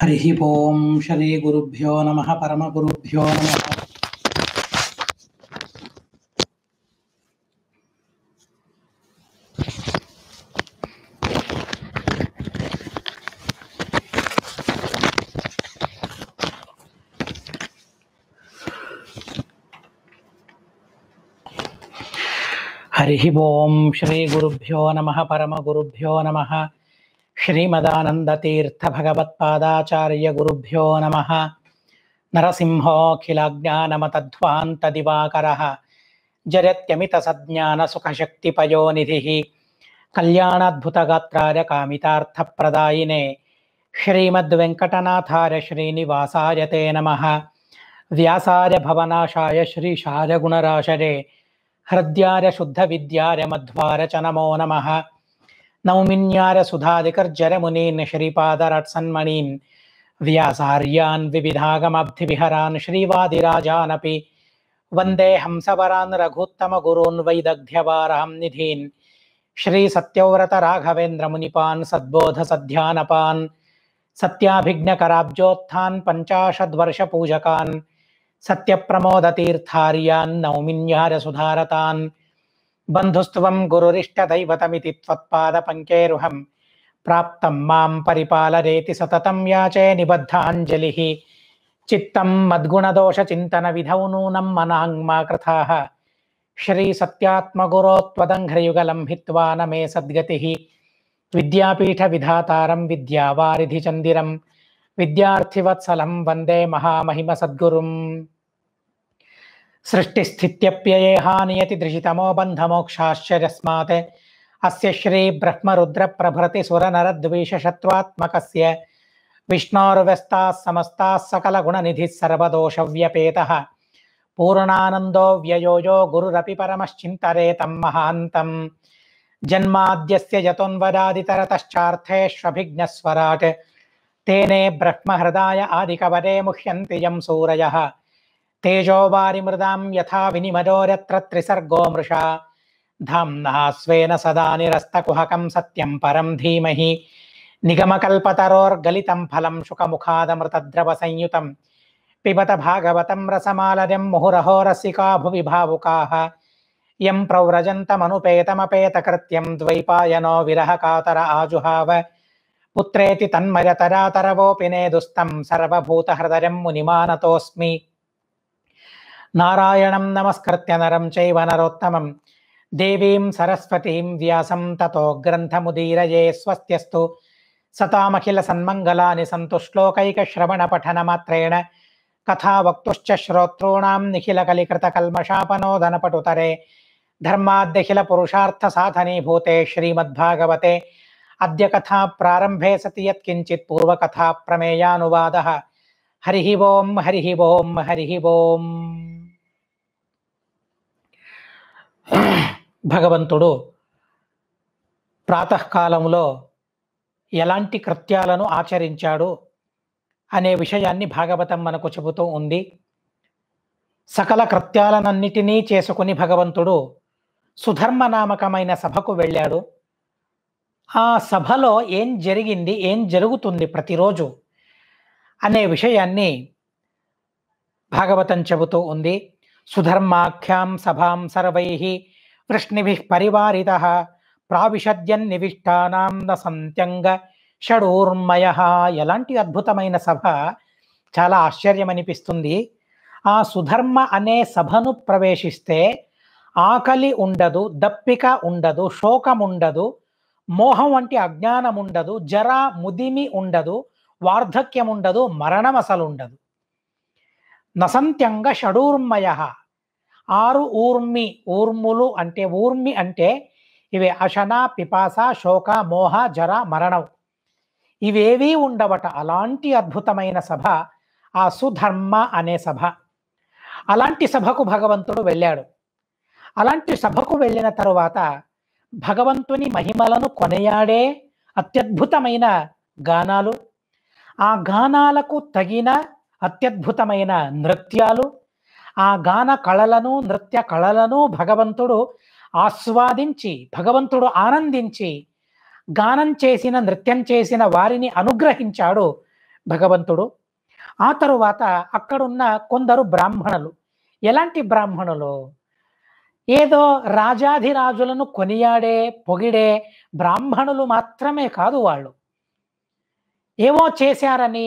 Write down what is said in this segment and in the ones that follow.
हरिः ओं श्रीगुरुभ्यो नमः परमगुरुभ्यो नमः हरिः ओं श्रीगुरुभ्यो नमः परमगुरुभ्यो नमः श्रीमदानन्दतीर्थभगवत्पादाचार्यगुरुभ्यो नमः नरसिंहोऽखिलज्ञानमतध्वान्तदिवाकरः जरत्यमितसज्ञानसुखशक्तिपयोनिधिः कल्याणाद्भुतगात्रार कामितार्थप्रदायिने श्रीमद्वेङ्कटनाथाय श्रीनिवासाय ते नमः व्यासार्य भवनाशाय हृद्यार्य शुद्ध विद्यार्य मध्वार च नमो नमः नौमिन्यारसुधादिकर्जरमुनीन् श्रीपादरत्सन्मणीन् व्यासार्यान् विविधागमब्धिविहरान् श्रीवादिराजानपि वन्दे हंसवरान् रघुत्तमगुरून् वैदग्ध्यवारहं निधीन् श्रीसत्यव्रतराघवेन्द्रमुनिपान् सद्बोधसध्यानपान् सत्याभिज्ञकराब्जोत्थान् पञ्चाशद्वर्षपूजकान् सत्यप्रमोदतीर्थार्यान् नौमिन्यारसुधारतान् बंधुस्व बन्धुस्त्वं गुरुरिष्टदैवतमिति त्वत्पादपङ्केरुहं प्राप्तं मां परिपालरेति सततं याचे निबद्धाञ्जलिः चित्तं मद्गुणदोषचिन्तनविधौ नूनं मनाङ्मा कृथाः श्रीसत्यात्मगुरो त्वदङ्घ्रयुगलं हित्वा न मे सद्गतिः विद्यापीठविधातारं विद्यावारिधिचन्दिरं विद्यार्थिवत्सलं वन्दे महामहिमसद्गुरुम् सृष्टिस्थित्यप्ययेहा नियतिदृशितमो बन्धमोक्षाश्चर्यस्मात् अस्य श्रीब्रह्मरुद्रप्रभृति सुरनरद्वेषशत्वात्मकस्य विष्णोर्व्यस्ताः समस्ताः सकलगुणनिधिः सर्वदोषव्यपेतः पूर्णानन्दो व्ययोजो गुरुरपि परमश्चिन्तरे तं महान्तं जन्माद्यस्य यतोन्वरादितरतश्चार्थेष्वभिज्ञस्वराट् तेने ब्रह्महृदाय आदिकवरे मुह्यन्ति यं सूरयः तेजो वारिमृदां यथा विनिमदोरत्र त्रिसर्गो मृषा धाम्नः स्वेन सदा निरस्तकुहकं सत्यं परं धीमहि निगमकल्पतरोर्गलितं फलं शुकमुखादमृतद्रवसंयुतं पिबत भागवतं रसमालयं मुहुरहो रसिका भुवि भावुकाः यं प्रव्रजन्तमनुपेतमपेतकृत्यं द्वैपायनो विरहकातर आजुहाव पुत्रेति तन्मयतरातरवोऽपि नेदुस्तं सर्वभूतहृदयं मुनिमानतोऽस्मि नारायण नमस्कृत्य नरं चैव नरोत्तमं देवीं सरस्वतीं व्यासं पठन मेण कथा वक्त सन्तु श्लोकैकश्रवणपठनमात्रेण कथावक्तुश्च श्रोतॄणां साधनी भूते श्रीमद्भागवते अद्य कथा प्रारम्भे सति यत्किञ्चित् पूर्वकथाप्रमेयानुवादः हरि ओं हरि ओं हरि ओम् భగవంతుడు ప్రాతకాలంలో ఎలాంటి కృత్యాలను ఆచరించాడు అనే విషయాన్ని భాగవతం మనకు చెబుతూ ఉంది సకల కృత్యాలనన్నిటినీ చేసుకుని భగవంతుడు సుధర్మనామకమైన సభకు వెళ్ళాడు ఆ సభలో ఏం జరిగింది ఏం జరుగుతుంది ప్రతిరోజు అనే విషయాన్ని భాగవతం చెబుతూ ఉంది సుధర్మాఖ్యాం సభాం సర్వై వృష్ణిభి పరివారిత ప్రావిశద్యన్నివిష్టానాం సంత్యంగ షడూర్మయ ఎలాంటి అద్భుతమైన సభ చాలా ఆశ్చర్యం అనిపిస్తుంది ఆ సుధర్మ అనే సభను ప్రవేశిస్తే ఆకలి ఉండదు దప్పిక ఉండదు శోకం ఉండదు మోహం వంటి అజ్ఞానం ఉండదు జరా ముదిమి ఉండదు వార్ధక్యం ఉండదు మరణం అసలు ఉండదు నసంత్యంగా షడూర్మయ ఆరు ఊర్మి ఊర్ములు అంటే ఊర్మి అంటే ఇవి అశన పిపాస శోక మోహ జర మరణం ఇవేవీ ఉండవట అలాంటి అద్భుతమైన సభ ఆ సుధర్మ అనే సభ అలాంటి సభకు భగవంతుడు వెళ్ళాడు అలాంటి సభకు వెళ్ళిన తరువాత భగవంతుని మహిమలను కొనయాడే అత్యద్భుతమైన గానాలు ఆ గానాలకు తగిన అత్యద్భుతమైన నృత్యాలు ఆ గాన కళలను నృత్య కళలను భగవంతుడు ఆస్వాదించి భగవంతుడు ఆనందించి గానం చేసిన నృత్యం చేసిన వారిని అనుగ్రహించాడు భగవంతుడు ఆ తరువాత అక్కడున్న కొందరు బ్రాహ్మణులు ఎలాంటి బ్రాహ్మణులు ఏదో రాజాధిరాజులను కొనియాడే పొగిడే బ్రాహ్మణులు మాత్రమే కాదు వాళ్ళు ఏవో చేశారని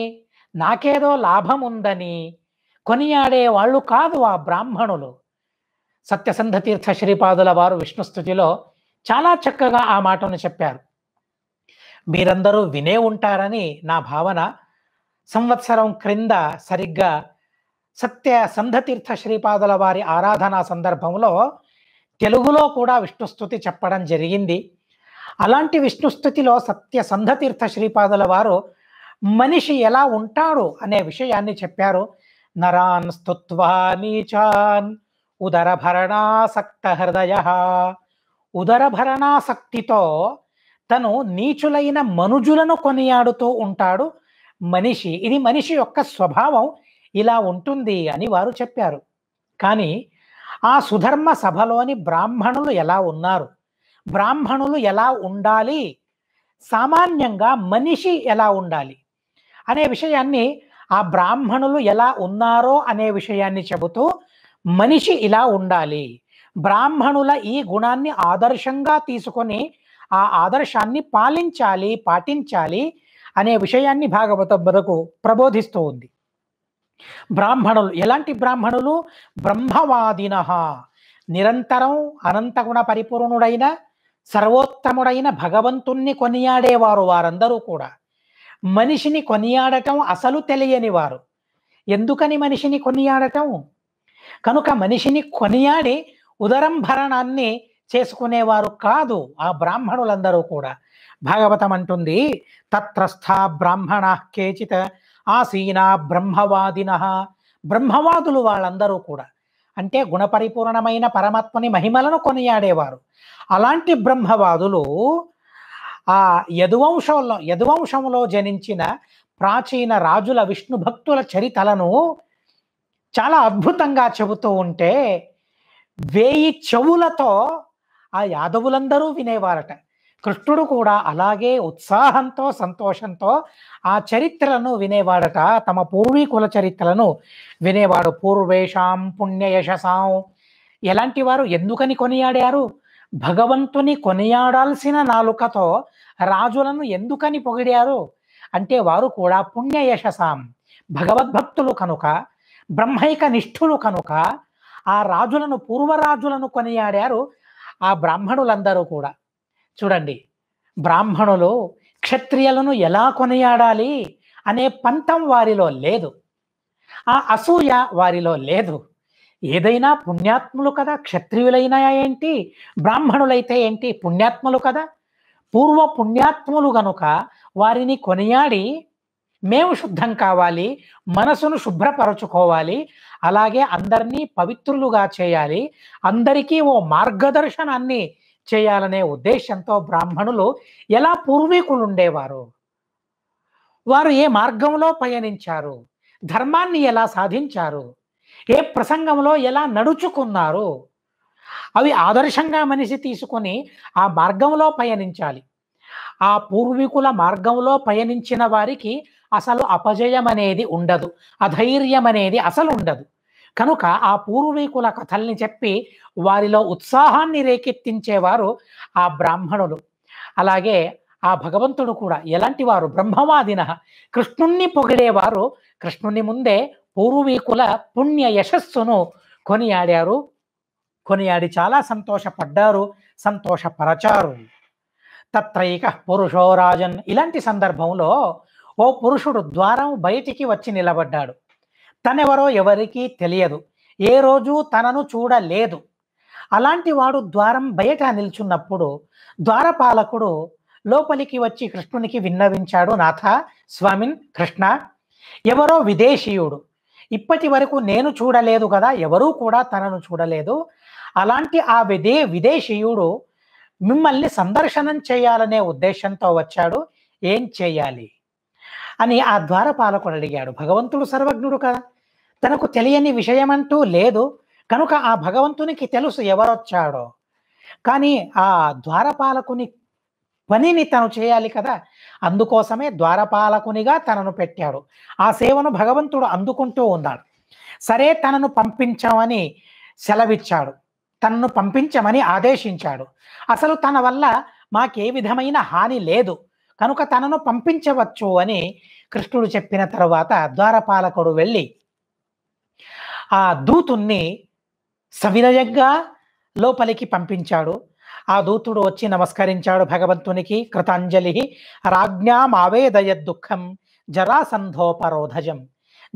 నాకేదో లాభం ఉందని కొనియాడే వాళ్ళు కాదు ఆ బ్రాహ్మణులు తీర్థ శ్రీపాదుల వారు విష్ణుస్థుతిలో చాలా చక్కగా ఆ మాటను చెప్పారు మీరందరూ వినే ఉంటారని నా భావన సంవత్సరం క్రింద సరిగ్గా సత్య సంధతీర్థ శ్రీపాదుల వారి ఆరాధనా సందర్భంలో తెలుగులో కూడా విష్ణుస్థుతి చెప్పడం జరిగింది అలాంటి విష్ణుస్థుతిలో సత్య సంధతీర్థ శ్రీపాదుల వారు మనిషి ఎలా ఉంటాడు అనే విషయాన్ని చెప్పారు నరాన్ స్తుత్వా నీచాన్ ఉదరభరణాసక్త హృదయ ఉదరభరణాసక్తితో తను నీచులైన మనుజులను కొనియాడుతూ ఉంటాడు మనిషి ఇది మనిషి యొక్క స్వభావం ఇలా ఉంటుంది అని వారు చెప్పారు కానీ ఆ సుధర్మ సభలోని బ్రాహ్మణులు ఎలా ఉన్నారు బ్రాహ్మణులు ఎలా ఉండాలి సామాన్యంగా మనిషి ఎలా ఉండాలి అనే విషయాన్ని ఆ బ్రాహ్మణులు ఎలా ఉన్నారో అనే విషయాన్ని చెబుతూ మనిషి ఇలా ఉండాలి బ్రాహ్మణుల ఈ గుణాన్ని ఆదర్శంగా తీసుకొని ఆ ఆదర్శాన్ని పాలించాలి పాటించాలి అనే విషయాన్ని భాగవతం మనకు ప్రబోధిస్తూ ఉంది బ్రాహ్మణులు ఎలాంటి బ్రాహ్మణులు బ్రహ్మవాదిన నిరంతరం అనంతగుణ పరిపూర్ణుడైన సర్వోత్తముడైన భగవంతుణ్ణి కొనియాడేవారు వారందరూ కూడా మనిషిని కొనియాడటం అసలు తెలియని వారు ఎందుకని మనిషిని కొనియాడటం కనుక మనిషిని కొనియాడి ఉదరం భరణాన్ని చేసుకునేవారు కాదు ఆ బ్రాహ్మణులందరూ కూడా భాగవతం అంటుంది తత్రస్థా బ్రాహ్మణ కేచిత ఆసీనా బ్రహ్మవాదిన బ్రహ్మవాదులు వాళ్ళందరూ కూడా అంటే గుణపరిపూర్ణమైన పరమాత్మని మహిమలను కొనియాడేవారు అలాంటి బ్రహ్మవాదులు ఆ యదువంశంలో యదువంశంలో జనించిన ప్రాచీన రాజుల విష్ణు భక్తుల చరితలను చాలా అద్భుతంగా చెబుతూ ఉంటే వేయి చెవులతో ఆ యాదవులందరూ వినేవారట కృష్ణుడు కూడా అలాగే ఉత్సాహంతో సంతోషంతో ఆ చరిత్రలను వినేవాడట తమ పూర్వీకుల చరిత్రలను వినేవాడు పూర్వేషాం పుణ్యయశసాం ఎలాంటి వారు ఎందుకని కొనియాడారు భగవంతుని కొనియాడాల్సిన నాలుకతో రాజులను ఎందుకని పొగిడారు అంటే వారు కూడా పుణ్యయశసాం భగవద్భక్తులు కనుక బ్రహ్మైక నిష్ఠులు కనుక ఆ రాజులను పూర్వరాజులను కొనియాడారు ఆ బ్రాహ్మణులందరూ కూడా చూడండి బ్రాహ్మణులు క్షత్రియులను ఎలా కొనియాడాలి అనే పంతం వారిలో లేదు ఆ అసూయ వారిలో లేదు ఏదైనా పుణ్యాత్ములు కదా క్షత్రియులైనా ఏంటి బ్రాహ్మణులైతే ఏంటి పుణ్యాత్ములు కదా పూర్వ పుణ్యాత్ములు గనుక వారిని కొనియాడి మేము శుద్ధం కావాలి మనసును శుభ్రపరచుకోవాలి అలాగే అందరినీ పవిత్రులుగా చేయాలి అందరికీ ఓ మార్గదర్శనాన్ని చేయాలనే ఉద్దేశంతో బ్రాహ్మణులు ఎలా పూర్వీకులు ఉండేవారు వారు ఏ మార్గంలో పయనించారు ధర్మాన్ని ఎలా సాధించారు ఏ ప్రసంగంలో ఎలా నడుచుకున్నారు అవి ఆదర్శంగా మనిషి తీసుకొని ఆ మార్గంలో పయనించాలి ఆ పూర్వీకుల మార్గంలో పయనించిన వారికి అసలు అపజయం అనేది ఉండదు అధైర్యం అనేది అసలు ఉండదు కనుక ఆ పూర్వీకుల కథల్ని చెప్పి వారిలో ఉత్సాహాన్ని రేకెత్తించేవారు ఆ బ్రాహ్మణులు అలాగే ఆ భగవంతుడు కూడా ఎలాంటి వారు బ్రహ్మవాదిన కృష్ణుణ్ణి పొగిడేవారు కృష్ణుని ముందే పూర్వీకుల పుణ్య యశస్సును కొనియాడారు కొనియాడి చాలా సంతోషపడ్డారు సంతోషపరచారు తత్రైక పురుషో రాజన్ ఇలాంటి సందర్భంలో ఓ పురుషుడు ద్వారం బయటికి వచ్చి నిలబడ్డాడు తనెవరో ఎవరికీ తెలియదు ఏ రోజు తనను చూడలేదు అలాంటి వాడు ద్వారం బయట నిల్చున్నప్పుడు ద్వారపాలకుడు లోపలికి వచ్చి కృష్ణునికి విన్నవించాడు నాథ స్వామిన్ కృష్ణ ఎవరో విదేశీయుడు ఇప్పటి వరకు నేను చూడలేదు కదా ఎవరూ కూడా తనను చూడలేదు అలాంటి ఆ విదే విదేశీయుడు మిమ్మల్ని సందర్శనం చేయాలనే ఉద్దేశంతో వచ్చాడు ఏం చేయాలి అని ఆ ద్వారపాలకుడు అడిగాడు భగవంతుడు సర్వజ్ఞుడు కదా తనకు తెలియని విషయమంటూ లేదు కనుక ఆ భగవంతునికి తెలుసు ఎవరొచ్చాడో కానీ ఆ ద్వారపాలకుని పనిని తను చేయాలి కదా అందుకోసమే ద్వారపాలకునిగా తనను పెట్టాడు ఆ సేవను భగవంతుడు అందుకుంటూ ఉన్నాడు సరే తనను పంపించామని సెలవిచ్చాడు తనను పంపించమని ఆదేశించాడు అసలు తన వల్ల మాకే విధమైన హాని లేదు కనుక తనను పంపించవచ్చు అని కృష్ణుడు చెప్పిన తర్వాత ద్వారపాలకుడు వెళ్ళి ఆ దూతుణ్ణి సవినయంగా లోపలికి పంపించాడు ఆ దూతుడు వచ్చి నమస్కరించాడు భగవంతునికి కృతాంజలి రాజ్ఞామావేదయ దుఃఖం జరాసంధోపరోధజం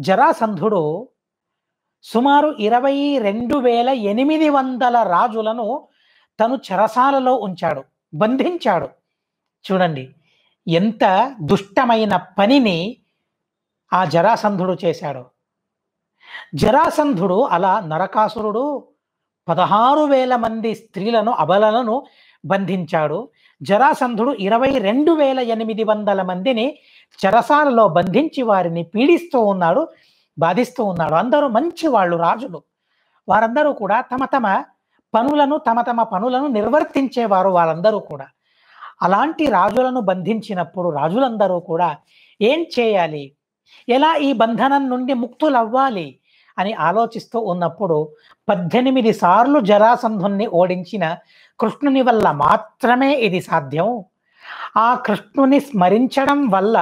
జరాసంధుడు సుమారు ఇరవై రెండు వేల ఎనిమిది వందల రాజులను తను చెరసాలలో ఉంచాడు బంధించాడు చూడండి ఎంత దుష్టమైన పనిని ఆ జరాసంధుడు చేశాడు జరాసంధుడు అలా నరకాసురుడు పదహారు వేల మంది స్త్రీలను అబలను బంధించాడు జరాసంధుడు ఇరవై రెండు వేల ఎనిమిది వందల మందిని చెరసాలలో బంధించి వారిని పీడిస్తూ ఉన్నాడు బాధిస్తూ ఉన్నాడు అందరూ మంచి వాళ్ళు రాజులు వారందరూ కూడా తమ తమ పనులను తమ తమ పనులను నిర్వర్తించేవారు వారందరూ కూడా అలాంటి రాజులను బంధించినప్పుడు రాజులందరూ కూడా ఏం చేయాలి ఎలా ఈ బంధనం నుండి ముక్తులవ్వాలి అని ఆలోచిస్తూ ఉన్నప్పుడు పద్దెనిమిది సార్లు జరాసంధుణ్ణి ఓడించిన కృష్ణుని వల్ల మాత్రమే ఇది సాధ్యం ఆ కృష్ణుని స్మరించడం వల్ల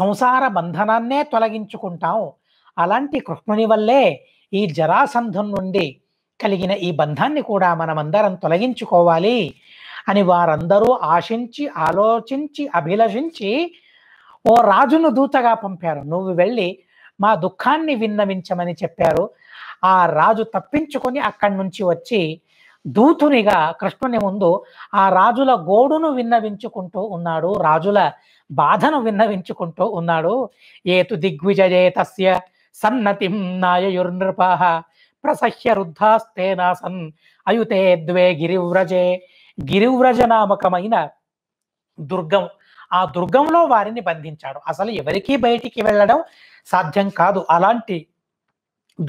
సంసార బంధనాన్నే తొలగించుకుంటాం అలాంటి కృష్ణుని వల్లే ఈ జరాసంధం నుండి కలిగిన ఈ బంధాన్ని కూడా మనమందరం తొలగించుకోవాలి అని వారందరూ ఆశించి ఆలోచించి అభిలషించి ఓ రాజును దూతగా పంపారు నువ్వు వెళ్ళి మా దుఃఖాన్ని విన్నవించమని చెప్పారు ఆ రాజు తప్పించుకొని అక్కడి నుంచి వచ్చి దూతునిగా కృష్ణుని ముందు ఆ రాజుల గోడును విన్నవించుకుంటూ ఉన్నాడు రాజుల బాధను విన్నవించుకుంటూ ఉన్నాడు ఏతు దిగ్విజయే తస్య సన్నతిం నాయయుర్నృపాహ ప్రసహ్య సన్ అయుతే ద్వే గిరివ్రజే గిరివ్రజ నామకమైన దుర్గం ఆ దుర్గంలో వారిని బంధించాడు అసలు ఎవరికీ బయటికి వెళ్ళడం సాధ్యం కాదు అలాంటి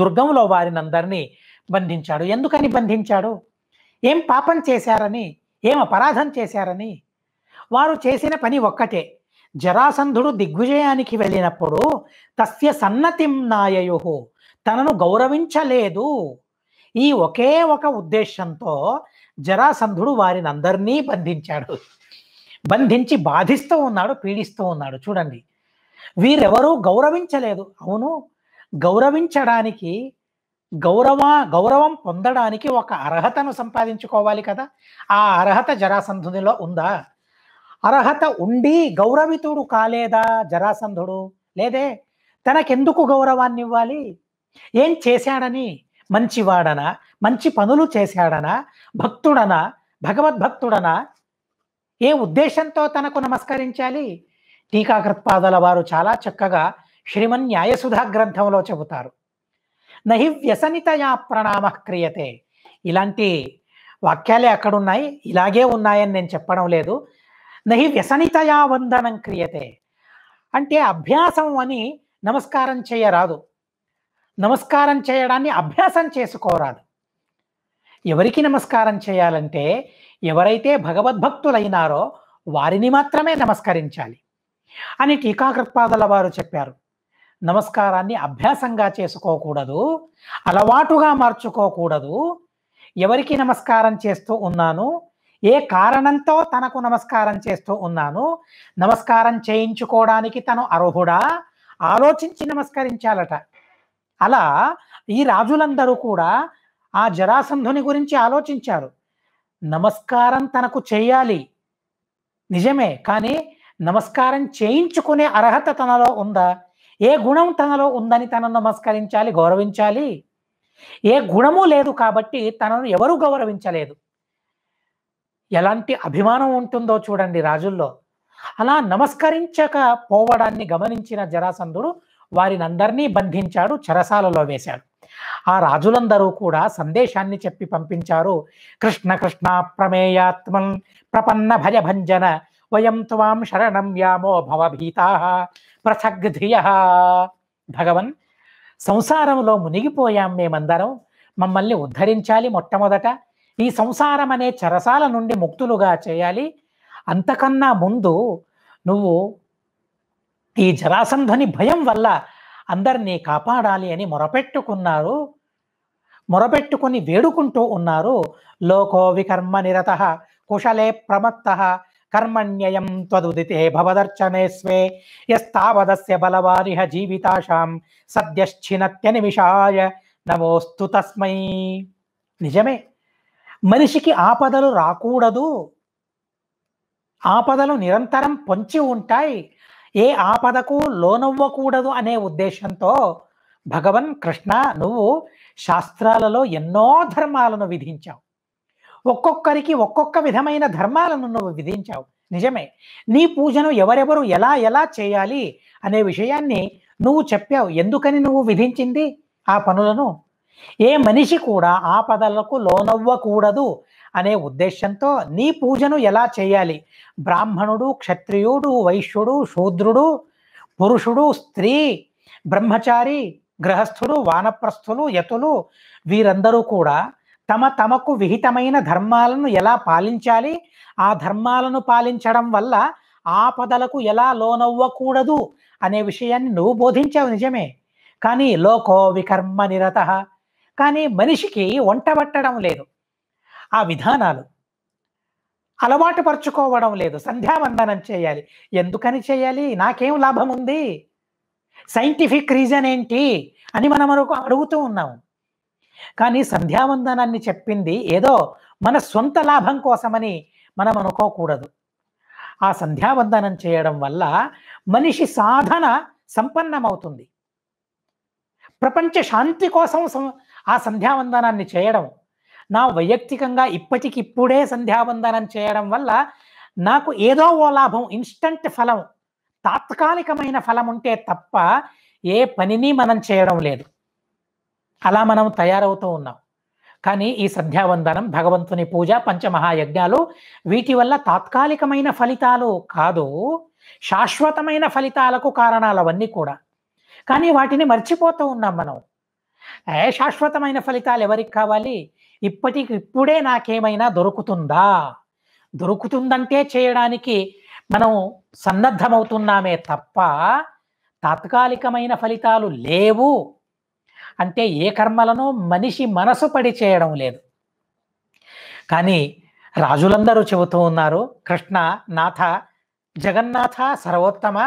దుర్గంలో వారిని అందరినీ బంధించాడు ఎందుకని బంధించాడు ఏం పాపం చేశారని ఏం అపరాధం చేశారని వారు చేసిన పని ఒక్కటే జరాసంధుడు దిగ్విజయానికి వెళ్ళినప్పుడు తస్య సన్నతిం నాయయు తనను గౌరవించలేదు ఈ ఒకే ఒక ఉద్దేశంతో జరాసంధుడు వారిని అందరినీ బంధించాడు బంధించి బాధిస్తూ ఉన్నాడు పీడిస్తూ ఉన్నాడు చూడండి వీరెవరూ గౌరవించలేదు అవును గౌరవించడానికి గౌరవ గౌరవం పొందడానికి ఒక అర్హతను సంపాదించుకోవాలి కదా ఆ అర్హత జరాసంధునిలో ఉందా అర్హత ఉండి గౌరవితుడు కాలేదా జరాసంధుడు లేదే తనకెందుకు గౌరవాన్ని ఇవ్వాలి ఏం చేశాడని మంచివాడనా మంచి పనులు చేశాడనా భక్తుడనా భగవద్భక్తుడనా ఏ ఉద్దేశంతో తనకు నమస్కరించాలి టీకాకృత్పాదల వారు చాలా చక్కగా శ్రీమన్ న్యాయసుధా గ్రంథంలో చెబుతారు నహి వ్యసనితయా ప్రణామ క్రియతే ఇలాంటి వాక్యాలే అక్కడున్నాయి ఇలాగే ఉన్నాయని నేను చెప్పడం లేదు నహి వ్యసనితయా వందనం క్రియతే అంటే అభ్యాసం అని నమస్కారం చేయరాదు నమస్కారం చేయడాన్ని అభ్యాసం చేసుకోరాదు ఎవరికి నమస్కారం చేయాలంటే ఎవరైతే భగవద్భక్తులైనారో వారిని మాత్రమే నమస్కరించాలి అని టీకాకృత్పాదల వారు చెప్పారు నమస్కారాన్ని అభ్యాసంగా చేసుకోకూడదు అలవాటుగా మార్చుకోకూడదు ఎవరికి నమస్కారం చేస్తూ ఉన్నాను ఏ కారణంతో తనకు నమస్కారం చేస్తూ ఉన్నాను నమస్కారం చేయించుకోవడానికి తను అర్హుడా ఆలోచించి నమస్కరించాలట అలా ఈ రాజులందరూ కూడా ఆ జరాసంధుని గురించి ఆలోచించారు నమస్కారం తనకు చేయాలి నిజమే కానీ నమస్కారం చేయించుకునే అర్హత తనలో ఉందా ఏ గుణం తనలో ఉందని తనను నమస్కరించాలి గౌరవించాలి ఏ గుణము లేదు కాబట్టి తనను ఎవరు గౌరవించలేదు ఎలాంటి అభిమానం ఉంటుందో చూడండి రాజుల్లో అలా నమస్కరించక పోవడాన్ని గమనించిన జరాసంధుడు వారిని అందరినీ బంధించాడు చెరసాలలో వేశాడు ఆ రాజులందరూ కూడా సందేశాన్ని చెప్పి పంపించారు కృష్ణ కృష్ణ ప్రమేయాత్మన్ ప్రపన్న భయభంజన వయం త్వాం శరణం వ్యామో భవభీతా ప్రసగ్ధియ భగవన్ సంసారంలో మునిగిపోయాం మేమందరం మమ్మల్ని ఉద్ధరించాలి మొట్టమొదట ఈ సంసారం అనే చరసాల నుండి ముక్తులుగా చేయాలి అంతకన్నా ముందు నువ్వు ఈ జరాసంధుని భయం వల్ల అందరినీ కాపాడాలి అని మొరపెట్టుకున్నారు మొరపెట్టుకుని వేడుకుంటూ ఉన్నారు లోకో వికర్మ నిరత కుశలే ప్రమత్త కర్మణ్యయం త్వదుదితే భవదర్చనే స్వే యస్తావదస్య బలవారిహ జీవితాశాం సద్యశ్చినత్య నిమిషాయ నమోస్తు తస్మై నిజమే మనిషికి ఆపదలు రాకూడదు ఆపదలు నిరంతరం పొంచి ఉంటాయి ఏ ఆపదకు లోనవ్వకూడదు అనే ఉద్దేశంతో భగవన్ కృష్ణ నువ్వు శాస్త్రాలలో ఎన్నో ధర్మాలను విధించావు ఒక్కొక్కరికి ఒక్కొక్క విధమైన ధర్మాలను నువ్వు విధించావు నిజమే నీ పూజను ఎవరెవరు ఎలా ఎలా చేయాలి అనే విషయాన్ని నువ్వు చెప్పావు ఎందుకని నువ్వు విధించింది ఆ పనులను ఏ మనిషి కూడా ఆపదలకు లోనవ్వకూడదు అనే ఉద్దేశంతో నీ పూజను ఎలా చేయాలి బ్రాహ్మణుడు క్షత్రియుడు వైశ్యుడు శూద్రుడు పురుషుడు స్త్రీ బ్రహ్మచారి గృహస్థుడు వానప్రస్థులు యతులు వీరందరూ కూడా తమ తమకు విహితమైన ధర్మాలను ఎలా పాలించాలి ఆ ధర్మాలను పాలించడం వల్ల ఆపదలకు ఎలా లోనవ్వకూడదు అనే విషయాన్ని నువ్వు బోధించావు నిజమే కానీ లోకో వికర్మ నిరత కానీ మనిషికి వంట పట్టడం లేదు ఆ విధానాలు అలవాటు పరుచుకోవడం లేదు సంధ్యావందనం చేయాలి ఎందుకని చేయాలి నాకేం లాభం ఉంది సైంటిఫిక్ రీజన్ ఏంటి అని మనం అడుగుతూ ఉన్నాము కానీ సంధ్యావందనాన్ని చెప్పింది ఏదో మన సొంత లాభం కోసమని మనం అనుకోకూడదు ఆ సంధ్యావందనం చేయడం వల్ల మనిషి సాధన సంపన్నమవుతుంది ప్రపంచ శాంతి కోసం ఆ సంధ్యావందనాన్ని చేయడం నా వైయక్తికంగా ఇప్పటికిప్పుడే సంధ్యావందనం చేయడం వల్ల నాకు ఏదో ఓ లాభం ఇన్స్టంట్ ఫలం తాత్కాలికమైన ఫలం ఉంటే తప్ప ఏ పనిని మనం చేయడం లేదు అలా మనం తయారవుతూ ఉన్నాం కానీ ఈ సంధ్యావందనం భగవంతుని పూజ పంచమహాయజ్ఞాలు వీటి వల్ల తాత్కాలికమైన ఫలితాలు కాదు శాశ్వతమైన ఫలితాలకు కారణాలవన్నీ కూడా కానీ వాటిని మర్చిపోతూ ఉన్నాం మనం ఏ శాశ్వతమైన ఫలితాలు ఎవరికి కావాలి ఇప్పటికి ఇప్పుడే నాకేమైనా దొరుకుతుందా దొరుకుతుందంటే చేయడానికి మనం సన్నద్ధమవుతున్నామే తప్ప తాత్కాలికమైన ఫలితాలు లేవు అంటే ఏ కర్మలను మనిషి మనసు పడి చేయడం లేదు కానీ రాజులందరూ చెబుతూ ఉన్నారు కృష్ణ నాథ జగన్నాథ సర్వోత్తమ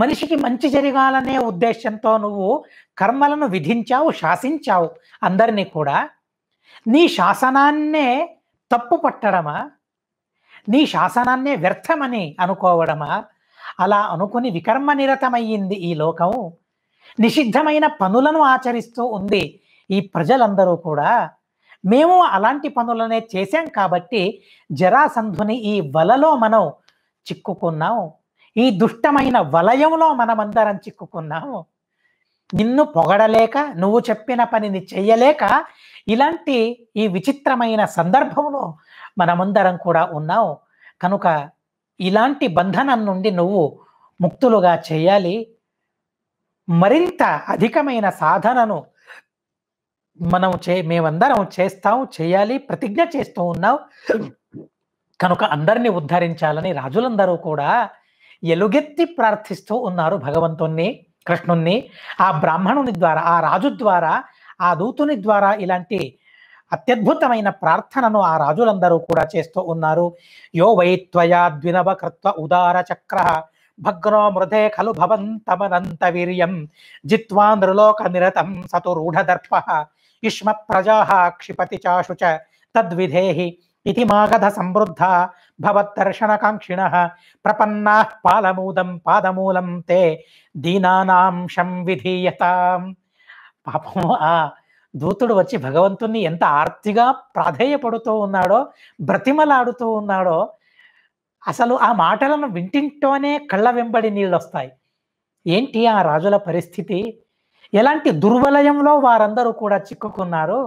మనిషికి మంచి జరగాలనే ఉద్దేశంతో నువ్వు కర్మలను విధించావు శాసించావు అందరినీ కూడా నీ శాసనాన్నే తప్పు పట్టడమా నీ శాసనాన్నే వ్యర్థమని అనుకోవడమా అలా అనుకుని వికర్మ నిరతమయ్యింది ఈ లోకం నిషిద్ధమైన పనులను ఆచరిస్తూ ఉంది ఈ ప్రజలందరూ కూడా మేము అలాంటి పనులనే చేశాం కాబట్టి జరాసంధుని ఈ వలలో మనం చిక్కుకున్నాం ఈ దుష్టమైన వలయంలో మనమందరం చిక్కుకున్నాము నిన్ను పొగడలేక నువ్వు చెప్పిన పనిని చేయలేక ఇలాంటి ఈ విచిత్రమైన సందర్భంలో మనమందరం కూడా ఉన్నావు కనుక ఇలాంటి బంధనం నుండి నువ్వు ముక్తులుగా చేయాలి మరింత అధికమైన సాధనను మనం చే మేమందరం చేస్తాం చేయాలి ప్రతిజ్ఞ చేస్తూ ఉన్నాం కనుక అందరినీ ఉద్ధరించాలని రాజులందరూ కూడా ఎలుగెత్తి ప్రార్థిస్తూ ఉన్నారు భగవంతుణ్ణి కృష్ణుణ్ణి ఆ బ్రాహ్మణుని ద్వారా ఆ రాజు ద్వారా ఆ దూతుని ద్వారా ఇలాంటి అత్యద్భుతమైన ప్రార్థనను ఆ రాజులందరూ కూడా చేస్తూ ఉన్నారు యో వైత్వయా కృత్వ ఉదార చక్ర భగ్నో మృదే ఖలు భవంతమనంత వీర్యం జిత్వా నృలోక నిరతం సతురూఢదర్ప యుష్మ ప్రజా క్షిపతి చాశుచ తద్విధేహి ఇది మాగధ సమృద్ధ భవద్దర్శనకాంక్షిణ ప్రపన్నా పాలమూదం పాదమూలం తే శం విధీయత పాపం ఆ దూతుడు వచ్చి భగవంతుణ్ణి ఎంత ఆర్తిగా ప్రాధేయపడుతూ ఉన్నాడో బ్రతిమలాడుతూ ఉన్నాడో అసలు ఆ మాటలను వింటింటోనే కళ్ళ వెంబడి నీళ్ళు వస్తాయి ఏంటి ఆ రాజుల పరిస్థితి ఎలాంటి దుర్వలయంలో వారందరూ కూడా చిక్కుకున్నారు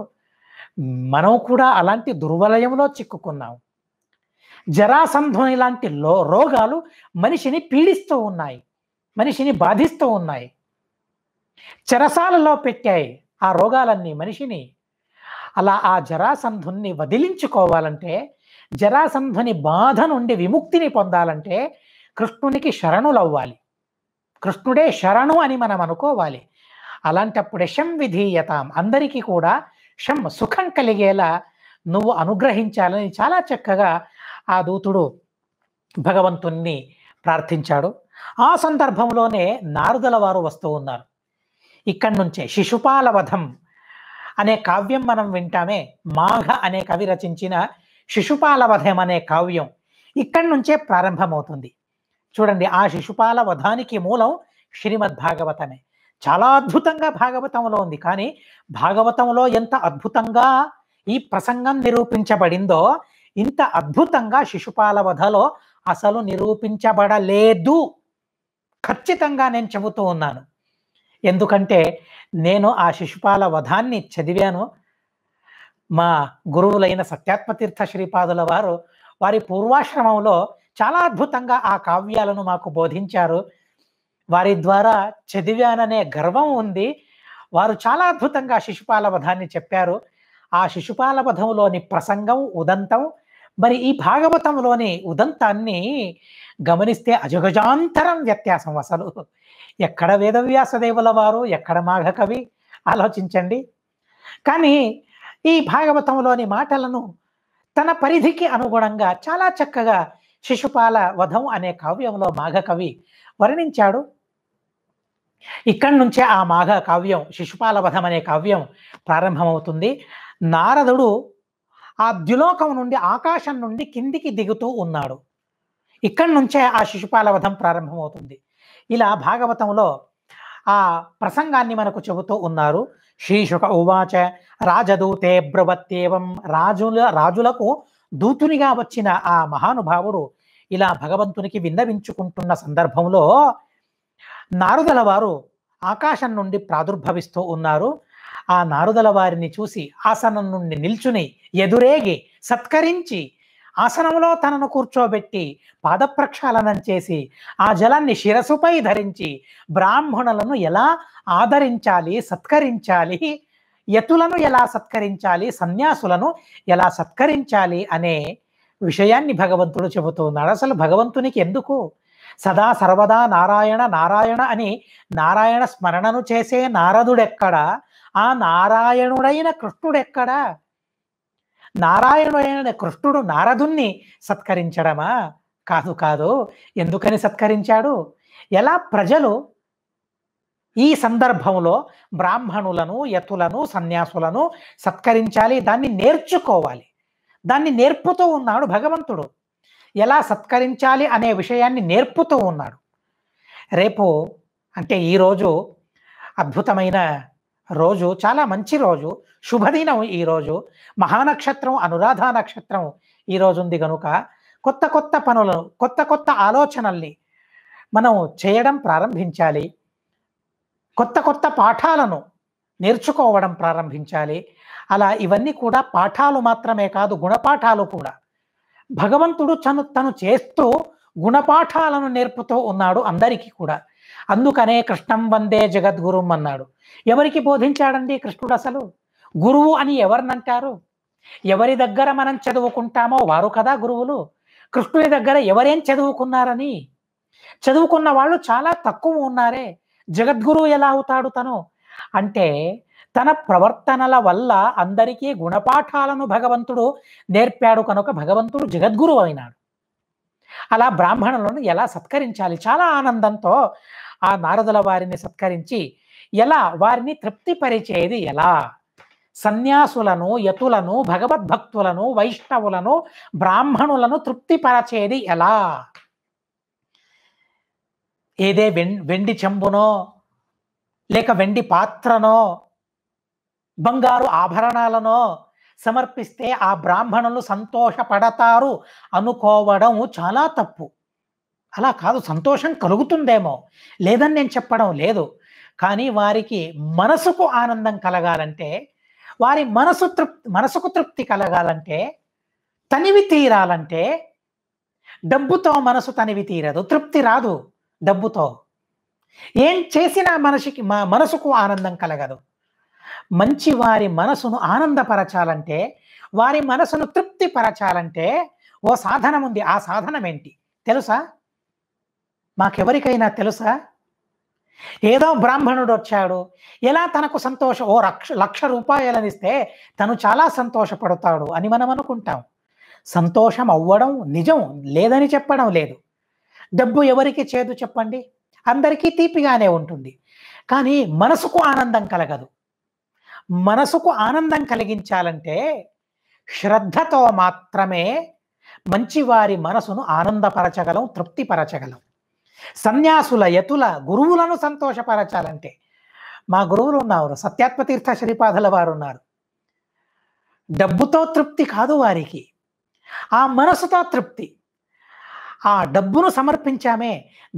మనం కూడా అలాంటి దుర్వలయంలో చిక్కుకున్నాం జరాసంధం ఇలాంటి లో రోగాలు మనిషిని పీడిస్తూ ఉన్నాయి మనిషిని బాధిస్తూ ఉన్నాయి చెరసాలలో పెట్టాయి ఆ రోగాలన్నీ మనిషిని అలా ఆ జరాసంధుని వదిలించుకోవాలంటే జరాసంధుని బాధ నుండి విముక్తిని పొందాలంటే కృష్ణునికి శరణులవ్వాలి కృష్ణుడే శరణు అని మనం అనుకోవాలి అలాంటప్పుడు శం విధీయతాం అందరికీ కూడా శం సుఖం కలిగేలా నువ్వు అనుగ్రహించాలని చాలా చక్కగా ఆ దూతుడు భగవంతుణ్ణి ప్రార్థించాడు ఆ సందర్భంలోనే నారదుల వారు వస్తూ ఉన్నారు ఇక్కడి నుంచే శిశుపాల వధం అనే కావ్యం మనం వింటామే మాఘ అనే కవి రచించిన శిశుపాల వధం అనే కావ్యం ఇక్కడి నుంచే ప్రారంభమవుతుంది చూడండి ఆ శిశుపాల వధానికి మూలం శ్రీమద్భాగవతమే చాలా అద్భుతంగా భాగవతంలో ఉంది కానీ భాగవతంలో ఎంత అద్భుతంగా ఈ ప్రసంగం నిరూపించబడిందో ఇంత అద్భుతంగా శిశుపాల వధలో అసలు నిరూపించబడలేదు ఖచ్చితంగా నేను చెబుతూ ఉన్నాను ఎందుకంటే నేను ఆ శిశుపాల వధాన్ని చదివాను మా గురువులైన సత్యాత్మతీర్థ శ్రీపాదుల వారు వారి పూర్వాశ్రమంలో చాలా అద్భుతంగా ఆ కావ్యాలను మాకు బోధించారు వారి ద్వారా చదివాననే గర్వం ఉంది వారు చాలా అద్భుతంగా శిశుపాల వధాన్ని చెప్పారు ఆ శిశుపాల వధంలోని ప్రసంగం ఉదంతం మరి ఈ భాగవతంలోని ఉదంతాన్ని గమనిస్తే అజగజాంతరం వ్యత్యాసం అసలు ఎక్కడ దేవుల వారు ఎక్కడ మాఘకవి ఆలోచించండి కానీ ఈ భాగవతంలోని మాటలను తన పరిధికి అనుగుణంగా చాలా చక్కగా శిశుపాల వధం అనే కావ్యంలో మాఘకవి వర్ణించాడు ఇక్కడి నుంచే ఆ మాఘ కావ్యం శిశుపాల వధం అనే కావ్యం ప్రారంభమవుతుంది నారదుడు ఆ ద్యులోకం నుండి ఆకాశం నుండి కిందికి దిగుతూ ఉన్నాడు ఇక్కడి నుంచే ఆ శిశుపాల వధం ప్రారంభమవుతుంది ఇలా భాగవతంలో ఆ ప్రసంగాన్ని మనకు చెబుతూ ఉన్నారు శీషుక ఉవాచ రాజదూతే బ్రవత్తేవం రాజుల రాజులకు దూతునిగా వచ్చిన ఆ మహానుభావుడు ఇలా భగవంతునికి విన్నవించుకుంటున్న సందర్భంలో నారదుల వారు ఆకాశం నుండి ప్రాదుర్భవిస్తూ ఉన్నారు ఆ నారదుల వారిని చూసి ఆసనం నుండి నిల్చుని ఎదురేగి సత్కరించి ఆసనంలో తనను కూర్చోబెట్టి పాదప్రక్షాళనం చేసి ఆ జలాన్ని శిరసుపై ధరించి బ్రాహ్మణులను ఎలా ఆదరించాలి సత్కరించాలి యతులను ఎలా సత్కరించాలి సన్యాసులను ఎలా సత్కరించాలి అనే విషయాన్ని భగవంతుడు చెబుతున్నాడు అసలు భగవంతునికి ఎందుకు సదా సర్వదా నారాయణ నారాయణ అని నారాయణ స్మరణను చేసే నారదుడెక్కడా ఆ నారాయణుడైన కృష్ణుడు ఎక్కడా నారాయణుడైన కృష్ణుడు నారదుణ్ణి సత్కరించడమా కాదు కాదు ఎందుకని సత్కరించాడు ఎలా ప్రజలు ఈ సందర్భంలో బ్రాహ్మణులను యతులను సన్యాసులను సత్కరించాలి దాన్ని నేర్చుకోవాలి దాన్ని నేర్పుతూ ఉన్నాడు భగవంతుడు ఎలా సత్కరించాలి అనే విషయాన్ని నేర్పుతూ ఉన్నాడు రేపు అంటే ఈరోజు అద్భుతమైన రోజు చాలా మంచి రోజు శుభదినం ఈరోజు మహానక్షత్రం అనురాధ నక్షత్రం ఈరోజు ఉంది కనుక కొత్త కొత్త పనులను కొత్త కొత్త ఆలోచనల్ని మనం చేయడం ప్రారంభించాలి కొత్త కొత్త పాఠాలను నేర్చుకోవడం ప్రారంభించాలి అలా ఇవన్నీ కూడా పాఠాలు మాత్రమే కాదు గుణపాఠాలు కూడా భగవంతుడు తను తను చేస్తూ గుణపాఠాలను నేర్పుతూ ఉన్నాడు అందరికీ కూడా అందుకనే కృష్ణం వందే జగద్గురుం అన్నాడు ఎవరికి బోధించాడండి కృష్ణుడు అసలు గురువు అని ఎవరినంటారు ఎవరి దగ్గర మనం చదువుకుంటామో వారు కదా గురువులు కృష్ణుడి దగ్గర ఎవరేం చదువుకున్నారని చదువుకున్న వాళ్ళు చాలా తక్కువ ఉన్నారే జగద్గురువు ఎలా అవుతాడు తను అంటే తన ప్రవర్తనల వల్ల అందరికీ గుణపాఠాలను భగవంతుడు నేర్పాడు కనుక భగవంతుడు జగద్గురువు అయినాడు అలా బ్రాహ్మణులను ఎలా సత్కరించాలి చాలా ఆనందంతో ఆ నారదుల వారిని సత్కరించి ఎలా వారిని తృప్తిపరిచేది ఎలా సన్యాసులను యతులను భగవద్భక్తులను వైష్ణవులను బ్రాహ్మణులను తృప్తిపరచేది ఎలా ఏదే వెండి చెంబునో లేక వెండి పాత్రనో బంగారు ఆభరణాలనో సమర్పిస్తే ఆ బ్రాహ్మణులు సంతోషపడతారు అనుకోవడం చాలా తప్పు అలా కాదు సంతోషం కలుగుతుందేమో లేదని నేను చెప్పడం లేదు కానీ వారికి మనసుకు ఆనందం కలగాలంటే వారి మనసు తృప్తి మనసుకు తృప్తి కలగాలంటే తనివి తీరాలంటే డబ్బుతో మనసు తనివి తీరదు తృప్తి రాదు డబ్బుతో ఏం చేసినా మనిషికి మా మనసుకు ఆనందం కలగదు మంచి వారి మనసును ఆనందపరచాలంటే వారి మనసును తృప్తిపరచాలంటే ఓ సాధనం ఉంది ఆ సాధనం ఏంటి తెలుసా మాకెవరికైనా తెలుసా ఏదో బ్రాహ్మణుడు వచ్చాడు ఎలా తనకు సంతోషం ఓ లక్ష లక్ష రూపాయలని ఇస్తే తను చాలా సంతోషపడతాడు అని మనం అనుకుంటాం సంతోషం అవ్వడం నిజం లేదని చెప్పడం లేదు డబ్బు ఎవరికి చేదు చెప్పండి అందరికీ తీపిగానే ఉంటుంది కానీ మనసుకు ఆనందం కలగదు మనసుకు ఆనందం కలిగించాలంటే శ్రద్ధతో మాత్రమే మంచివారి మనసును ఆనందపరచగలం తృప్తిపరచగలం సన్యాసుల యతుల గురువులను సంతోషపరచాలంటే మా గురువులు ఉన్నారు సత్యాత్మతీర్థ శ్రీపాదుల వారు ఉన్నారు డబ్బుతో తృప్తి కాదు వారికి ఆ మనసుతో తృప్తి ఆ డబ్బును సమర్పించామే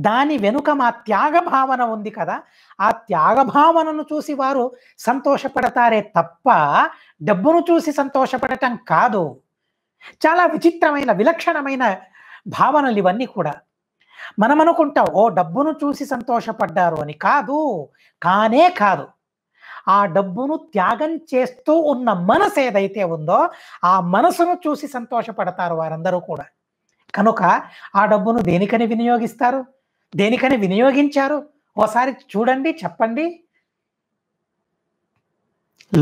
దాని వెనుక మా త్యాగ భావన ఉంది కదా ఆ త్యాగ భావనను చూసి వారు సంతోషపడతారే తప్ప డబ్బును చూసి సంతోషపడటం కాదు చాలా విచిత్రమైన విలక్షణమైన భావనలు ఇవన్నీ కూడా మనం అనుకుంటాం ఓ డబ్బును చూసి సంతోషపడ్డారు అని కాదు కానే కాదు ఆ డబ్బును త్యాగం చేస్తూ ఉన్న మనసు ఏదైతే ఉందో ఆ మనసును చూసి సంతోషపడతారు వారందరూ కూడా కనుక ఆ డబ్బును దేనికని వినియోగిస్తారు దేనికని వినియోగించారు ఓసారి చూడండి చెప్పండి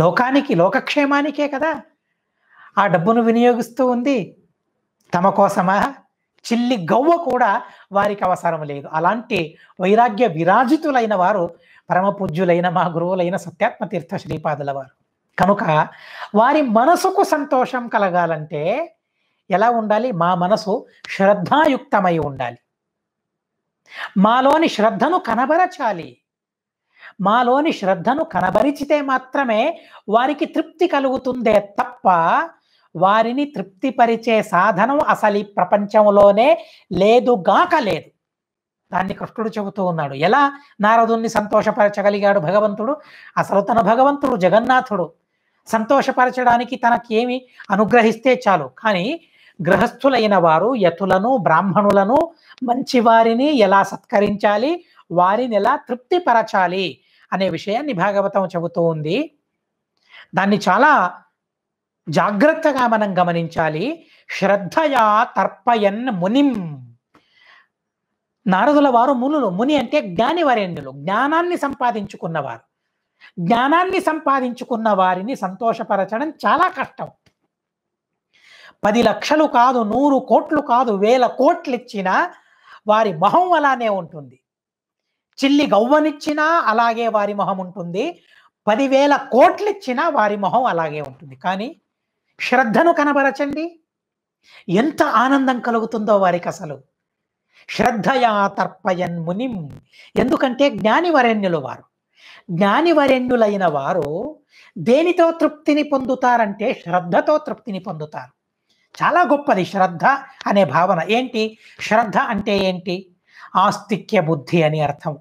లోకానికి లోకక్షేమానికే కదా ఆ డబ్బును వినియోగిస్తూ ఉంది తమ కోసమా చిల్లి గవ్వ కూడా వారికి అవసరం లేదు అలాంటి వైరాగ్య విరాజితులైన వారు పరమ పూజ్యులైన మా గురువులైన సత్యాత్మ తీర్థ శ్రీపాదుల వారు కనుక వారి మనసుకు సంతోషం కలగాలంటే ఎలా ఉండాలి మా మనసు శ్రద్ధాయుక్తమై ఉండాలి మాలోని శ్రద్ధను కనబరచాలి మాలోని శ్రద్ధను కనబరిచితే మాత్రమే వారికి తృప్తి కలుగుతుందే తప్ప వారిని తృప్తిపరిచే సాధనం అసలు ఈ ప్రపంచంలోనే లేదుగాక లేదు దాన్ని కృష్ణుడు చెబుతూ ఉన్నాడు ఎలా నారదుణ్ణి సంతోషపరచగలిగాడు భగవంతుడు అసలు తన భగవంతుడు జగన్నాథుడు సంతోషపరచడానికి తనకేమి అనుగ్రహిస్తే చాలు కానీ గృహస్థులైన వారు యతులను బ్రాహ్మణులను మంచివారిని ఎలా సత్కరించాలి వారిని ఎలా తృప్తిపరచాలి అనే విషయాన్ని భాగవతం చెబుతూ ఉంది దాన్ని చాలా జాగ్రత్తగా మనం గమనించాలి శ్రద్ధయా తర్పయన్ మునిం నారదుల వారు మునులు ముని అంటే వరేణ్యులు జ్ఞానాన్ని సంపాదించుకున్నవారు జ్ఞానాన్ని సంపాదించుకున్న వారిని సంతోషపరచడం చాలా కష్టం పది లక్షలు కాదు నూరు కోట్లు కాదు వేల కోట్లు ఇచ్చినా వారి మొహం అలానే ఉంటుంది చిల్లి గవ్వనిచ్చినా అలాగే వారి మొహం ఉంటుంది పదివేల కోట్లు ఇచ్చినా వారి మొహం అలాగే ఉంటుంది కానీ శ్రద్ధను కనబరచండి ఎంత ఆనందం కలుగుతుందో వారికి అసలు శ్రద్ధయా తర్పయన్ మునిం ఎందుకంటే జ్ఞానివరణ్యులు వారు జ్ఞానివరణ్యులైన వారు దేనితో తృప్తిని పొందుతారంటే శ్రద్ధతో తృప్తిని పొందుతారు చాలా గొప్పది శ్రద్ధ అనే భావన ఏంటి శ్రద్ధ అంటే ఏంటి ఆస్తిక్య బుద్ధి అని అర్థం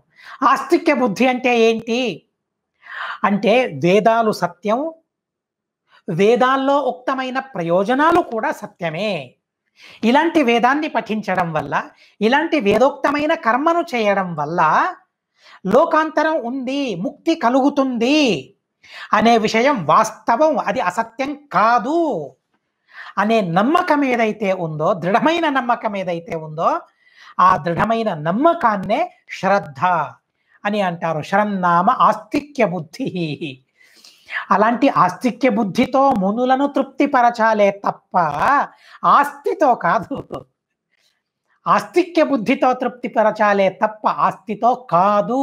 ఆస్తిక్య బుద్ధి అంటే ఏంటి అంటే వేదాలు సత్యం వేదాల్లో ఉక్తమైన ప్రయోజనాలు కూడా సత్యమే ఇలాంటి వేదాన్ని పఠించడం వల్ల ఇలాంటి వేదోక్తమైన కర్మను చేయడం వల్ల లోకాంతరం ఉంది ముక్తి కలుగుతుంది అనే విషయం వాస్తవం అది అసత్యం కాదు అనే నమ్మకం ఏదైతే ఉందో దృఢమైన నమ్మకం ఏదైతే ఉందో ఆ దృఢమైన నమ్మకాన్నే శ్రద్ధ అని అంటారు శరన్నామ ఆస్తిక్య బుద్ధి అలాంటి ఆస్తిక్య బుద్ధితో మునులను తృప్తిపరచాలే తప్ప ఆస్తితో కాదు ఆస్తిక్య బుద్ధితో తృప్తిపరచాలే తప్ప ఆస్తితో కాదు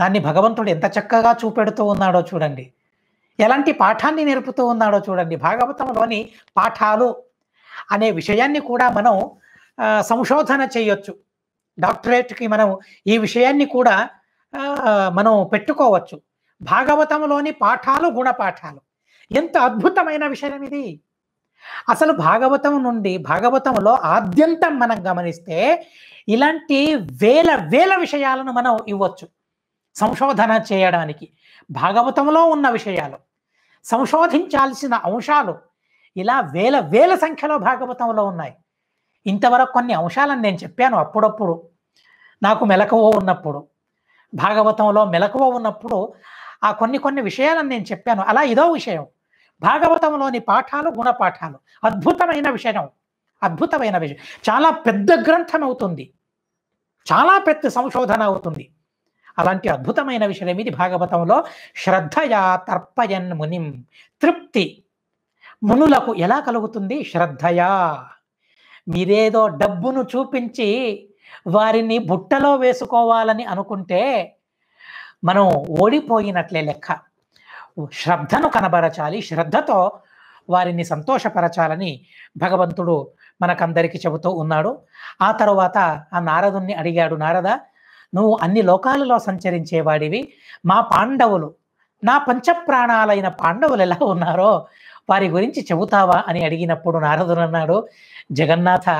దాన్ని భగవంతుడు ఎంత చక్కగా చూపెడుతూ ఉన్నాడో చూడండి ఎలాంటి పాఠాన్ని నేర్పుతూ ఉన్నాడో చూడండి భాగవతంలోని పాఠాలు అనే విషయాన్ని కూడా మనం సంశోధన చేయొచ్చు డాక్టరేట్కి మనం ఈ విషయాన్ని కూడా మనం పెట్టుకోవచ్చు భాగవతంలోని పాఠాలు గుణపాఠాలు ఎంత అద్భుతమైన విషయం ఇది అసలు భాగవతం నుండి భాగవతంలో ఆద్యంతం మనం గమనిస్తే ఇలాంటి వేల వేల విషయాలను మనం ఇవ్వచ్చు సంశోధన చేయడానికి భాగవతంలో ఉన్న విషయాలు సంశోధించాల్సిన అంశాలు ఇలా వేల వేల సంఖ్యలో భాగవతంలో ఉన్నాయి ఇంతవరకు కొన్ని అంశాలను నేను చెప్పాను అప్పుడప్పుడు నాకు మెలకువ ఉన్నప్పుడు భాగవతంలో మెలకువ ఉన్నప్పుడు ఆ కొన్ని కొన్ని విషయాలను నేను చెప్పాను అలా ఇదో విషయం భాగవతంలోని పాఠాలు గుణపాఠాలు అద్భుతమైన విషయం అద్భుతమైన విషయం చాలా పెద్ద గ్రంథం అవుతుంది చాలా పెద్ద సంశోధన అవుతుంది అలాంటి అద్భుతమైన విషయం ఇది భాగవతంలో శ్రద్ధయా తర్పయన్ మునిం తృప్తి మునులకు ఎలా కలుగుతుంది శ్రద్ధయా మీరేదో డబ్బును చూపించి వారిని బుట్టలో వేసుకోవాలని అనుకుంటే మనం ఓడిపోయినట్లే లెక్క శ్రద్ధను కనబరచాలి శ్రద్ధతో వారిని సంతోషపరచాలని భగవంతుడు మనకందరికీ చెబుతూ ఉన్నాడు ఆ తరువాత ఆ నారదుణ్ణి అడిగాడు నారద నువ్వు అన్ని లోకాలలో సంచరించేవాడివి మా పాండవులు నా పంచప్రాణాలైన పాండవులు ఎలా ఉన్నారో వారి గురించి చెబుతావా అని అడిగినప్పుడు నారదుడు అన్నాడు జగన్నాథ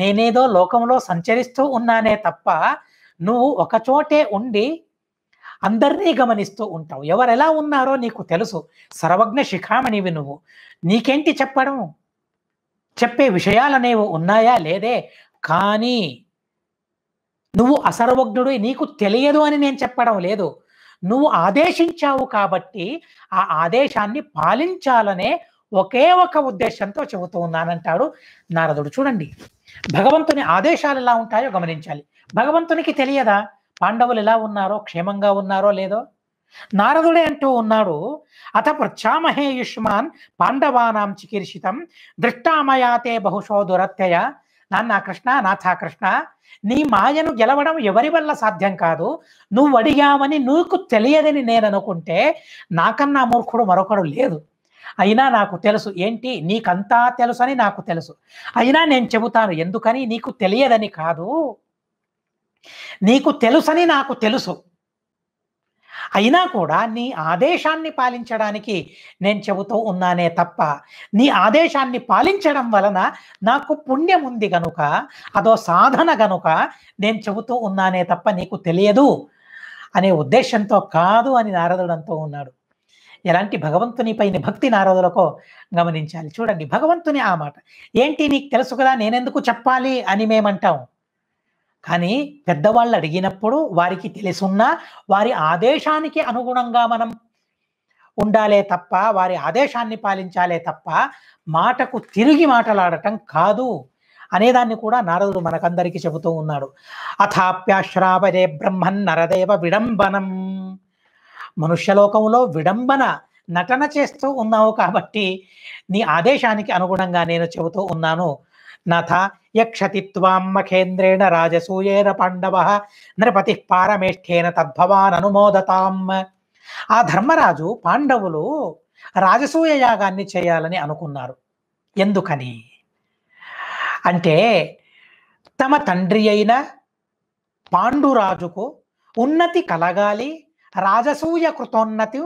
నేనేదో లోకంలో సంచరిస్తూ ఉన్నానే తప్ప నువ్వు ఒకచోటే ఉండి అందరినీ గమనిస్తూ ఉంటావు ఎవరు ఎలా ఉన్నారో నీకు తెలుసు సర్వజ్ఞ శిఖామణివి నువ్వు నీకేంటి చెప్పడం చెప్పే విషయాలనేవి ఉన్నాయా లేదే కానీ నువ్వు అసర్వజ్ఞుడు నీకు తెలియదు అని నేను చెప్పడం లేదు నువ్వు ఆదేశించావు కాబట్టి ఆ ఆదేశాన్ని పాలించాలనే ఒకే ఒక ఉద్దేశంతో చెబుతూ ఉన్నానంటాడు నారదుడు చూడండి భగవంతుని ఆదేశాలు ఎలా ఉంటాయో గమనించాలి భగవంతునికి తెలియదా పాండవులు ఎలా ఉన్నారో క్షేమంగా ఉన్నారో లేదో నారదుడే అంటూ ఉన్నాడు అత ప్రచామహే యుష్మాన్ పాండవానాం చికీర్షితం దృష్టామయాతే బహుశో దురత్యయ నాన్న కృష్ణ నాథా కృష్ణ నీ మాయను గెలవడం ఎవరి వల్ల సాధ్యం కాదు నువ్వు అడిగావని నీకు తెలియదని నేను అనుకుంటే నాకన్నా మూర్ఖుడు మరొకడు లేదు అయినా నాకు తెలుసు ఏంటి నీకంతా తెలుసు అని నాకు తెలుసు అయినా నేను చెబుతాను ఎందుకని నీకు తెలియదని కాదు నీకు తెలుసని నాకు తెలుసు అయినా కూడా నీ ఆదేశాన్ని పాలించడానికి నేను చెబుతూ ఉన్నానే తప్ప నీ ఆదేశాన్ని పాలించడం వలన నాకు పుణ్యం ఉంది గనుక అదో సాధన గనుక నేను చెబుతూ ఉన్నానే తప్ప నీకు తెలియదు అనే ఉద్దేశంతో కాదు అని నారదుడు అంటూ ఉన్నాడు ఎలాంటి భగవంతుని పైన భక్తి నారదులకో గమనించాలి చూడండి భగవంతుని ఆ మాట ఏంటి నీకు తెలుసు కదా నేనెందుకు చెప్పాలి అని మేమంటాం కానీ పెద్దవాళ్ళు అడిగినప్పుడు వారికి తెలుసున్నా వారి ఆదేశానికి అనుగుణంగా మనం ఉండాలే తప్ప వారి ఆదేశాన్ని పాలించాలే తప్ప మాటకు తిరిగి మాటలాడటం కాదు అనేదాన్ని కూడా నారదుడు మనకందరికీ చెబుతూ ఉన్నాడు అథాప్యాశ్రావరే బ్రహ్మన్ నరదేవ విడంబనం మనుష్యలోకంలో విడంబన నటన చేస్తూ ఉన్నావు కాబట్టి నీ ఆదేశానికి అనుగుణంగా నేను చెబుతూ ఉన్నాను నాథ యక్షతి త్వాం మఖేంద్రేణ రాజసూయేన పాండవ నృపతి పారమేష్ఠేన తద్భవాన్ అనుమోదతాం ఆ ధర్మరాజు పాండవులు రాజసూయ యాగాన్ని చేయాలని అనుకున్నారు ఎందుకని అంటే తమ తండ్రి అయిన పాండురాజుకు ఉన్నతి కలగాలి రాజసూయ కృతోన్నతి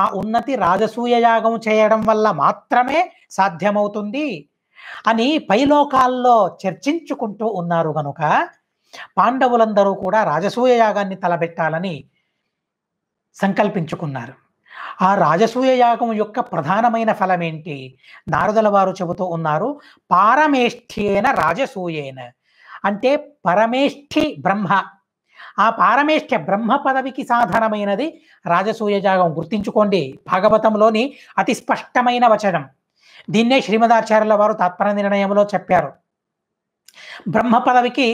ఆ ఉన్నతి రాజసూయ యాగం చేయడం వల్ల మాత్రమే సాధ్యమవుతుంది అని పైలోకాల్లో చర్చించుకుంటూ ఉన్నారు గనుక పాండవులందరూ కూడా రాజసూయ యాగాన్ని తలబెట్టాలని సంకల్పించుకున్నారు ఆ రాజసూయ యాగం యొక్క ప్రధానమైన ఫలం ఏంటి నారదుల వారు చెబుతూ ఉన్నారు పారమేష్ఠ్యేన రాజసూయేన అంటే పరమేష్ఠి బ్రహ్మ ఆ పారమేష్ఠ బ్రహ్మ పదవికి సాధారణమైనది రాజసూయ యాగం గుర్తించుకోండి భాగవతంలోని అతి స్పష్టమైన వచనం దీన్నే శ్రీమదాచార్యుల వారు తాత్పర నిర్ణయంలో చెప్పారు బ్రహ్మ పదవికి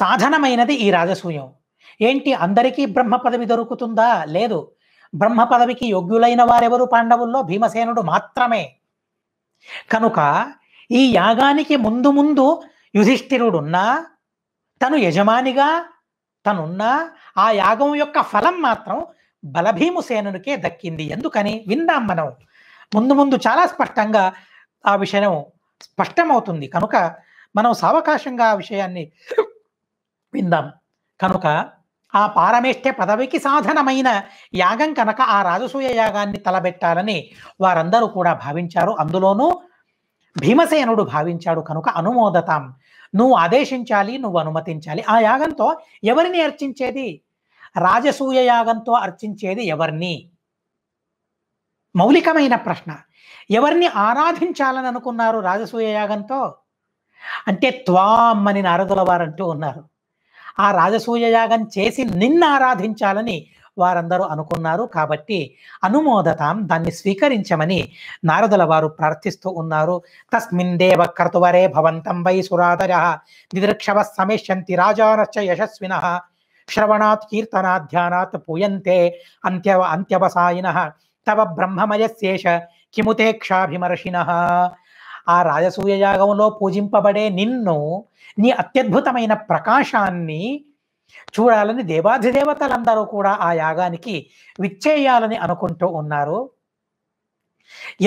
సాధనమైనది ఈ రాజసూయం ఏంటి అందరికీ బ్రహ్మ పదవి దొరుకుతుందా లేదు బ్రహ్మ పదవికి యోగ్యులైన వారెవరు పాండవుల్లో భీమసేనుడు మాత్రమే కనుక ఈ యాగానికి ముందు ముందు యుధిష్ఠిరుడున్నా తను యజమానిగా తనున్నా ఆ యాగం యొక్క ఫలం మాత్రం బలభీముసేనునికే దక్కింది ఎందుకని విందాం మనం ముందు ముందు చాలా స్పష్టంగా ఆ విషయం స్పష్టమవుతుంది కనుక మనం సావకాశంగా ఆ విషయాన్ని విందాం కనుక ఆ పారమేష్ఠ పదవికి సాధనమైన యాగం కనుక ఆ రాజసూయ యాగాన్ని తలబెట్టాలని వారందరూ కూడా భావించారు అందులోనూ భీమసేనుడు భావించాడు కనుక అనుమోదతాం నువ్వు ఆదేశించాలి నువ్వు అనుమతించాలి ఆ యాగంతో ఎవరిని అర్చించేది రాజసూయ యాగంతో అర్చించేది ఎవరిని మౌలికమైన ప్రశ్న ఎవరిని ఆరాధించాలని అనుకున్నారు రాజసూయ యాగంతో అంటే త్వామ్ అని నారదుల వారంటూ ఉన్నారు ఆ రాజసూయ యాగం చేసి నిన్ను ఆరాధించాలని వారందరూ అనుకున్నారు కాబట్టి అనుమోదతాం దాన్ని స్వీకరించమని నారదుల వారు ప్రార్థిస్తూ ఉన్నారు తస్మిన్ దేవ క్రతువరే భవంతం వై సురాధర నిదృక్షవ సమేషంతి రాజానశ్చ యశస్విన శ్రవణాత్ కీర్తనాధ్యానాత్ పూయంతే అంత్య అంత్యవసాయిన తవ బ్రహ్మమయశేష కిముతేక్షాభిమర్షిన ఆ రాజసూయ యాగంలో పూజింపబడే నిన్ను నీ అత్యద్భుతమైన ప్రకాశాన్ని చూడాలని దేవాధిదేవతలందరూ కూడా ఆ యాగానికి విచ్చేయాలని అనుకుంటూ ఉన్నారు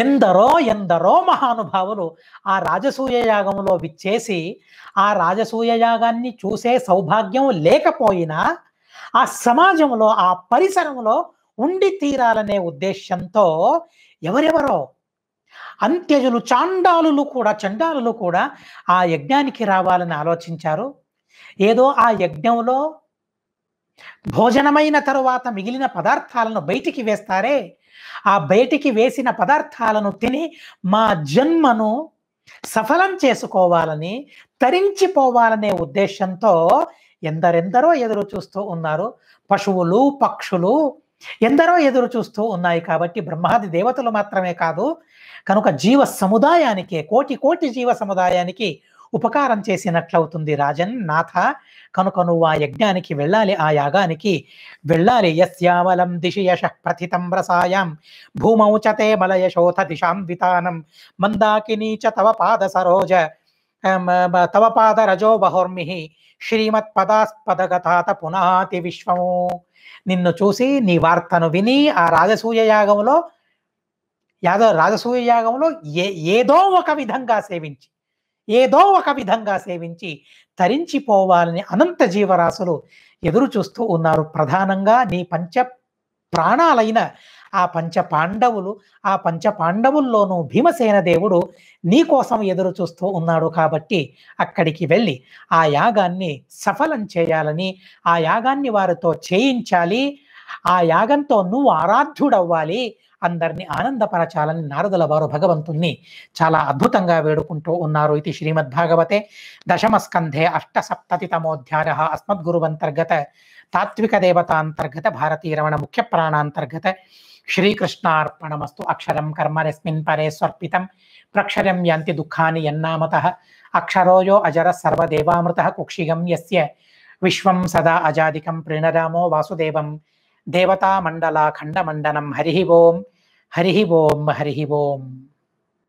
ఎందరో ఎందరో మహానుభావులు ఆ రాజసూయ యాగంలో విచ్చేసి ఆ రాజసూయ యాగాన్ని చూసే సౌభాగ్యం లేకపోయినా ఆ సమాజంలో ఆ పరిసరంలో ఉండి తీరాలనే ఉద్దేశంతో ఎవరెవరో అంత్యజులు చాండాలులు కూడా చండాలులు కూడా ఆ యజ్ఞానికి రావాలని ఆలోచించారు ఏదో ఆ యజ్ఞంలో భోజనమైన తరువాత మిగిలిన పదార్థాలను బయటికి వేస్తారే ఆ బయటికి వేసిన పదార్థాలను తిని మా జన్మను సఫలం చేసుకోవాలని తరించిపోవాలనే ఉద్దేశంతో ఎందరెందరో ఎదురు చూస్తూ ఉన్నారు పశువులు పక్షులు ఎందరో ఎదురు చూస్తూ ఉన్నాయి కాబట్టి బ్రహ్మాది దేవతలు మాత్రమే కాదు కనుక జీవ సముదాయానికే కోటి కోటి జీవ సముదాయానికి ఉపకారం చేసినట్లవుతుంది రాజన్ నాథ కనుక నువ్వు ఆ యజ్ఞానికి వెళ్ళాలి ఆ యాగానికి వెళ్ళాలి యశ్యామలం దిశి యశ ప్రథితం రసాయం భూమౌచతే మలయశోథ దిశాం వితానం మందాకినీ చ తవ పాద సరోజ తవ పాద రజో బహోర్మిహి శ్రీమత్ పదాస్పదగతాత పునాతి విశ్వము నిన్ను చూసి నీ వార్తను విని ఆ రాజసూయ యాగంలో యాదవ రాజసూయ యాగంలో ఏ ఏదో ఒక విధంగా సేవించి ఏదో ఒక విధంగా సేవించి తరించిపోవాలని అనంత జీవరాశులు ఎదురు చూస్తూ ఉన్నారు ప్రధానంగా నీ పంచ ప్రాణాలైన ఆ పంచ పాండవులు ఆ పంచ పాండవుల్లోనూ భీమసేన దేవుడు నీకోసం ఎదురు చూస్తూ ఉన్నాడు కాబట్టి అక్కడికి వెళ్ళి ఆ యాగాన్ని సఫలం చేయాలని ఆ యాగాన్ని వారితో చేయించాలి ఆ యాగంతో నువ్వు ఆరాధ్యుడవ్వాలి అందరినీ ఆనందపరచాలని నారదుల వారు భగవంతుణ్ణి చాలా అద్భుతంగా వేడుకుంటూ ఉన్నారు ఇది శ్రీమద్భాగవతే దశమస్కంధే అష్టసప్తతితమోధ్యాయ అస్మద్గురువంతర్గత తాత్విక దేవతాంతర్గత భారతీయ రమణ ముఖ్య ప్రాణాంతర్గత श्रीकृष्णापणमस्तु अक्षर कर्म यस्मिन् परे स्वर्पितं प्रक्षरं यान्ति दुःखानि यन्नामतः यो अजरः सर्वदेवामृतः कुक्षिगं यस्य विश्वं सदा अजादिकं प्रीणरामो वासुदेवं देवतामण्डलाखण्डमण्डनं हरि ओं हरि ओं हरि ओम्